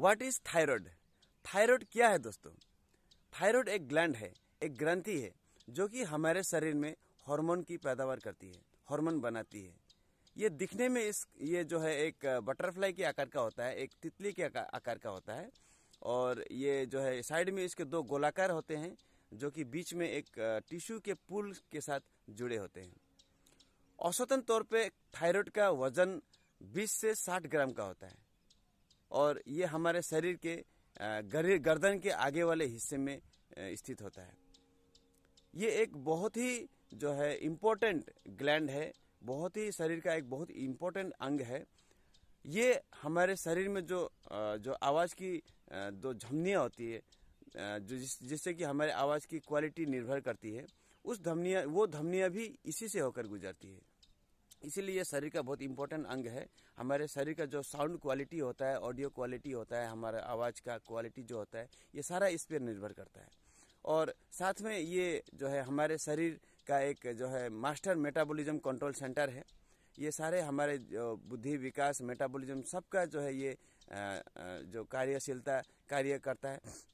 what is thyroid thyroid क्या है दोस्तों थायराइड एक ग्लैंड है एक ग्रंथि है जो कि हमारे शरीर में हार्मोन की पैदावार करती है हार्मोन बनाती है ये दिखने में इस ये जो है एक बटरफ्लाई के आकार का होता है एक तितली के आकार का होता है और ये जो है साइड में इसके दो गोलाकार होते हैं जो कि बीच में एक टिश्यू के पुल के साथ जुड़े होते हैं औसतन तौर पे थायराइड का वजन 20 से 60 ग्राम का होता है और ये हमारे शरीर के गर्दन के आगे वाले हिस्से में स्थित होता है ये एक बहुत ही जो है इम्पोर्टेंट ग्लैंड है बहुत ही शरीर का एक बहुत इम्पोर्टेंट अंग है ये हमारे शरीर में जो जो आवाज़ की दो झमनियाँ होती है जो जिस जिससे कि हमारे आवाज़ की क्वालिटी निर्भर करती है उस धमनिया वो धमनियाँ भी इसी से होकर गुजरती है इसीलिए शरीर का बहुत इंपॉर्टेंट अंग है हमारे शरीर का जो साउंड क्वालिटी होता है ऑडियो क्वालिटी होता है हमारा आवाज़ का क्वालिटी जो होता है ये सारा इस पर निर्भर करता है और साथ में ये जो है हमारे शरीर का एक जो है मास्टर मेटाबॉलिज्म कंट्रोल सेंटर है ये सारे हमारे बुद्धि विकास मेटाबॉलिज्म सबका जो है ये जो कार्यशीलता कार्य करता है